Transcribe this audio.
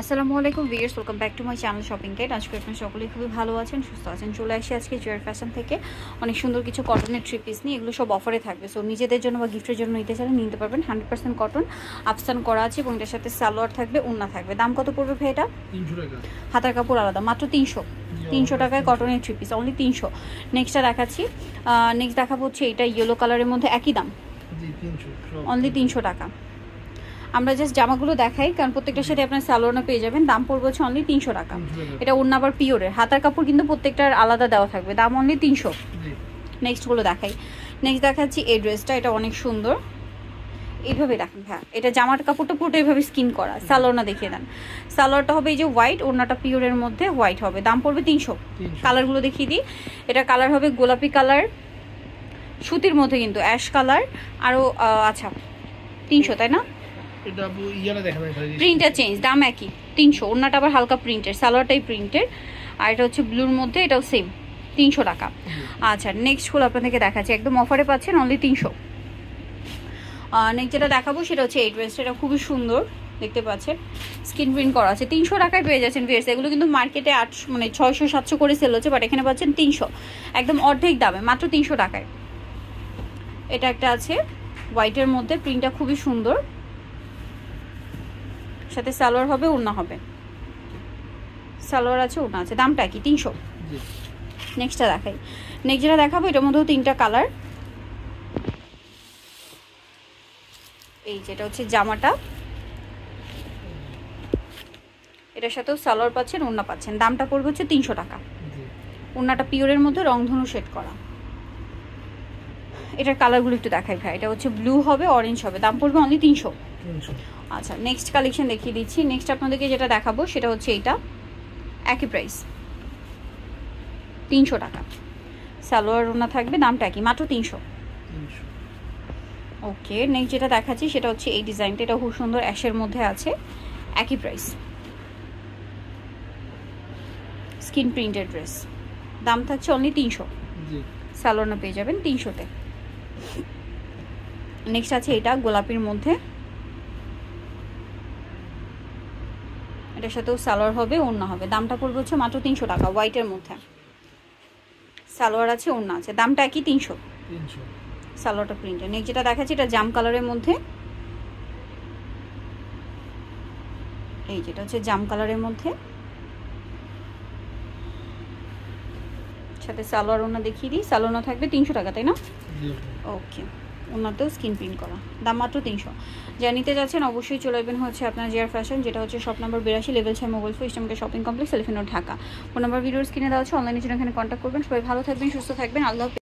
আসসালামু আলাইকুম viewers welcome back to my channel shopping guide আজকে আপনার সকলেই খুবই ভালো আছেন সুস্থ আছেন চলে আসি আজকে জুয়েল ফ্যাশন থেকে অনেক সুন্দর কিছু কটনের থ্রি পিস নিয়ে এগুলো সব অফারে থাকবে সো নিজেদের জন্য বা গিফটের জন্য নিতে চাইলে নিতে পারবেন হান্ড্রেড পার্সেন্ট কটন আপস্টান করা আছে এবং এটার সাথে সালোয়ার থাকবে উন্না থাকবে দাম কত পড়বে ভাই এটা হাতার কাপড় আলাদা মাত্র তিনশো তিনশো টাকায় কটনের থ্রি পিস অনলি তিনশো নেক্সটটা দেখাচ্ছি নেক্সট দেখাবো হচ্ছে এটা ইয়েলো কালারের মধ্যে একই দাম অনলি তিনশো টাকা আমরা জাস্ট জামাগুলো দেখাই কারণ প্রত্যেকটার সাথে আপনার স্যালোনা পেয়ে যাবেন দাম পড়বে হচ্ছে অনলি তিনশো টাকা এটা অন্য আবার পিওরের হাতার কাপড় কিন্তু প্রত্যেকটার আলাদা দেওয়া থাকবে দাম অনলি তিনশো নেক্সটগুলো দেখাই নেক্সট দেখাচ্ছি এই ড্রেসটা এটা অনেক সুন্দর এইভাবে রাখেন হ্যাঁ এটা জামার কাপড়টা পুরোটা এইভাবে স্কিন করা স্যালোয়ানা দেখিয়ে দেন সালোয়ারটা হবে এই যে হোয়াইট ওড়নাটা পিওরের মধ্যে হোয়াইট হবে দাম পড়বে তিনশো কালারগুলো দেখিয়ে দিই এটা কালার হবে গোলাপি কালার সুতির মধ্যে কিন্তু অ্যাশ কালার আরও আচ্ছা তিনশো তাই না এটা আপু ইয়াটা দেখেন প্রিন্টটা চেঞ্জ দাম একই তিনশো ওনাটা আবার হালকা প্রিন্টের সালোয়ারটাই প্রিন্টের আর এটা হচ্ছে ব্লুর মধ্যে এটাও সেম তিনশো টাকা আচ্ছা নেক্সট ফুল আপনাদেরকে দেখাচ্ছি একদম অফারে পাচ্ছেন অনলি তিনশো নেক্সট যেটা দেখাবো সেটা হচ্ছে এই ড্রেসটা এটা খুবই সুন্দর দেখতে পাচ্ছেন স্কিন প্রিন্ট করা আছে তিনশো টাকায় পেয়ে যাচ্ছেন ভিয়ার্স এগুলো কিন্তু মার্কেটে আটশো মানে ছয়শো সাতশো করে সেল হচ্ছে বাট এখানে পাচ্ছেন তিনশো একদম অর্ধেক দামে মাত্র তিনশো টাকায় এটা একটা আছে হোয়াইটের মধ্যে প্রিন্টটা খুবই সুন্দর সাথে সালোয়ার হবে ওড়না হবে সালোয়ার আছে ওড়না আছে দামটা কি তিনশো নেক্সটটা দেখাই নেক্সট যেটা দেখাবো এটার মধ্যেও তিনটা কালার এই যেটা হচ্ছে জামাটা এটার সাথেও সালোয়ার পাচ্ছেন ওড়না পাচ্ছেন দামটা পড়বে হচ্ছে তিনশো টাকা ওড়নাটা পিওরের মধ্যে রংধনু সেট করা এটার কালারগুলো একটু দেখাই ভাই এটা হচ্ছে ব্লু হবে অরেঞ্জ হবে দাম পড়বে অনলি তিনশো আচ্ছা নেক্সট কালেকশন দেখিয়ে দিচ্ছি নেক্সট আপনাদেরকে যেটা দেখাবো সেটা হচ্ছে এইটা একই প্রাইস তিনশো টাকা সালোয়ার ওনা থাকবে দামটা একই মাত্র তিনশো ওকে নেক্সট যেটা দেখাচ্ছি সেটা হচ্ছে এই ডিজাইনটা এটা খুব সুন্দর অ্যাশের মধ্যে আছে একই প্রাইস স্কিন প্রিন্টেড ড্রেস দাম থাকছে অনলি তিনশো স্যালোনা পেয়ে যাবেন তিনশোতে নেক্সট আছে এটা গোলাপির মধ্যে এটার সাথেও সালোয়ার হবে ওড়না হবে দামটা পড়বে হচ্ছে মাত্র তিনশো টাকা হোয়াইটের মধ্যে সালোয়ার আছে ওড়না আছে দামটা একই তিনশো সালোয়ারটা প্রিন্টের নেক্সট যেটা দেখাচ্ছি এটা জাম কালারের মধ্যে এই যেটা হচ্ছে জাম কালারের মধ্যে সাথে সালোয়ার ওনা দেখিয়ে দিই সালোনা থাকবে তিনশো টাকা তাই না ওকে ওনাতেও স্কিন প্রিন্ট করা দাম মাত্র তিনশো যা নিতে যাচ্ছেন অবশ্যই চলে আসবেন হচ্ছে আপনার জিয়ার ফ্যাশন যেটা হচ্ছে শপ নম্বর বিরাশি লেভেল ছয় মোবাইল ফিস্টমকে শপিং কমপ্লেক্স এলিফিনো ঢাকা ফোন নম্বর ভিডিওর স্ক্রিনে দেওয়া হচ্ছে অনলাইনে জন্য এখানে কন্ট্যাক্ট করবেন সবাই ভালো থাকবেন সুস্থ থাকবেন আল্লাহ